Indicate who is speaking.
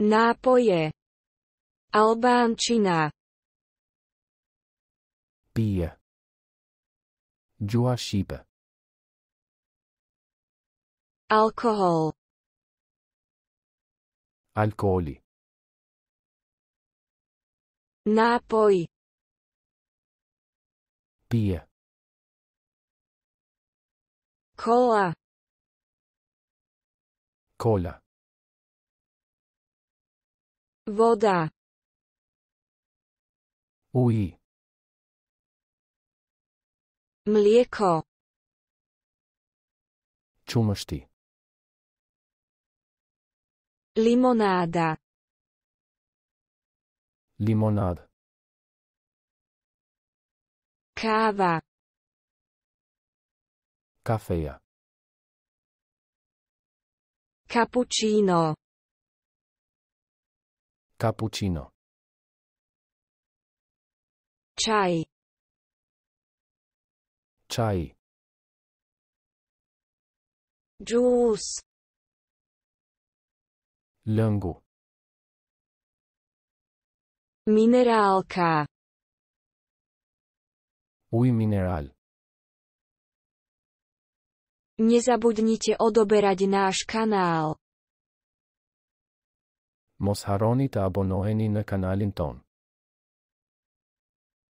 Speaker 1: Nápoje. Albánčina. Pije. Džua šípe. Alkohol. Alkoholi. Nápoj. Pije. Kola. Kola. Voda. Uji. Mlieko. Čumšti. Limonáda. Limonád. Káva. Kafeja. Cappuccino. Cappuccino. Čaj. Chai. Juice. Lungu. Minerálka. Uj mineral. Nezabudnite odoberať náš kanál. Mos haroni të abonoheni në kanalin ton.